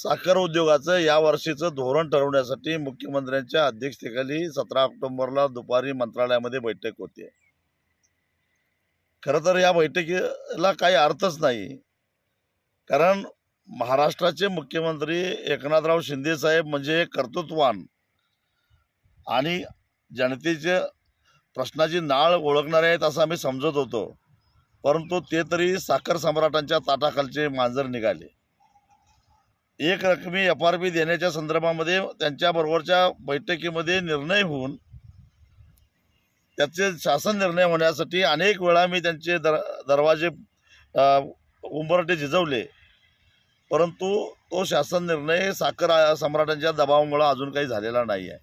साखर उद्योगाचं या वर्षीचं धोरण ठरवण्यासाठी मुख्यमंत्र्यांच्या अध्यक्षतेखाली सतरा ऑक्टोबरला दुपारी मंत्रालयामध्ये बैठक होते खरं तर या बैठकीला काही अर्थच नाही कारण महाराष्ट्राचे मुख्यमंत्री एकनाथराव शिंदे साहेब म्हणजे कर्तृत्वान आणि जनतेचे प्रश्नाची नाळ ओळखणारे आहेत असं आम्ही समजत होतो परंतु ते तरी साखर सम्राटांच्या ताटाखालचे मांजर निघाले एक रकमी एफ आर पी देण्याच्या संदर्भामध्ये त्यांच्याबरोबरच्या बैठकीमध्ये निर्णय होऊन त्याचे शासन निर्णय होण्यासाठी अनेक वेळा मी त्यांचे दर दरवाजे उंबरटे झिजवले परंतु तो शासन निर्णय साखर सम्राटांच्या दबावामुळे अजून काही झालेला नाही आहे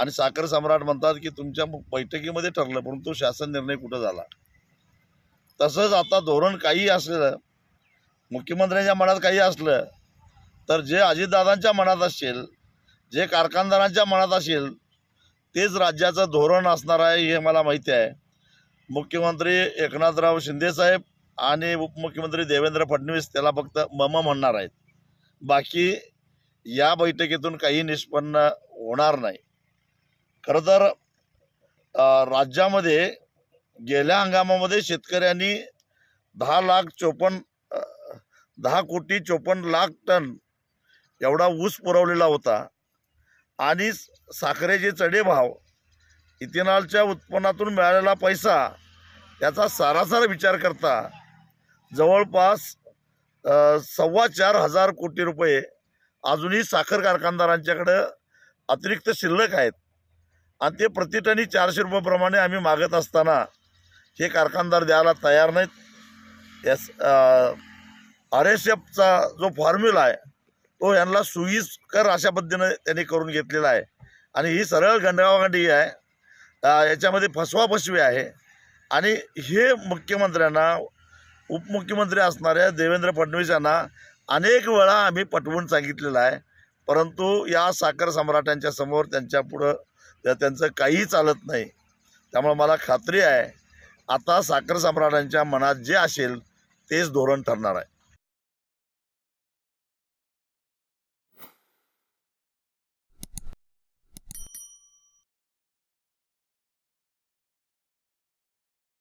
आणि साखर सम्राट म्हणतात की तुमच्या बैठकीमध्ये ठरलं परंतु शासन निर्णय कुठं झाला तसंच आता धोरण काही असलं मुख्यमंत्र्यांच्या मनात काही असलं तर जे अजितदादांच्या मनात असेल जे कारखानदारांच्या मनात असेल तेच राज्याचं धोरण असणार आहे हे मला माहिती आहे मुख्यमंत्री एकनाथराव शिंदेसाहेब आणि उपमुख्यमंत्री देवेंद्र फडणवीस त्याला फक्त मम म्हणणार आहेत बाकी या बैठकीतून काही निष्पन्न होणार नाही खरं तर राज्यामध्ये गेल्या हंगामामध्ये शेतकऱ्यांनी दहा लाख चोपन्न दहा कोटी चोपन्न लाख टन एवढा ऊस पुरवलेला होता आणि साखरेचे चढेभाव इथेनॉलच्या उत्पन्नातून मिळालेला पैसा याचा सारासार विचार करता जवळपास सव्वा चार हजार कोटी रुपये अजूनही साखर कारखानदारांच्याकडं अतिरिक्त शिल्लक आहेत आणि ते प्रतिटनी चारशे रुपयाप्रमाणे आम्ही मागत असताना हे कारखानदार द्यायला तयार नाहीत एस आर एस एफचा जो फॉर्म्युला आहे तो यांना सुईस्कर अशा पद्धतीनं त्यांनी करून घेतलेला आहे आणि ही सरळ ही आहे याच्यामध्ये फसवाफसवी आहे आणि हे मुख्यमंत्र्यांना उपमुख्यमंत्री असणाऱ्या देवेंद्र फडणवीस यांना अनेक वेळा आम्ही पटवून सांगितलेलं आहे परंतु या साखर सम्राटांच्या समोर त्यांच्या पुढं त्यांचं काहीही चालत नाही त्यामुळे मला खात्री आहे आता साखर सम्राटांच्या मनात जे असेल तेच धोरण ठरणार आहे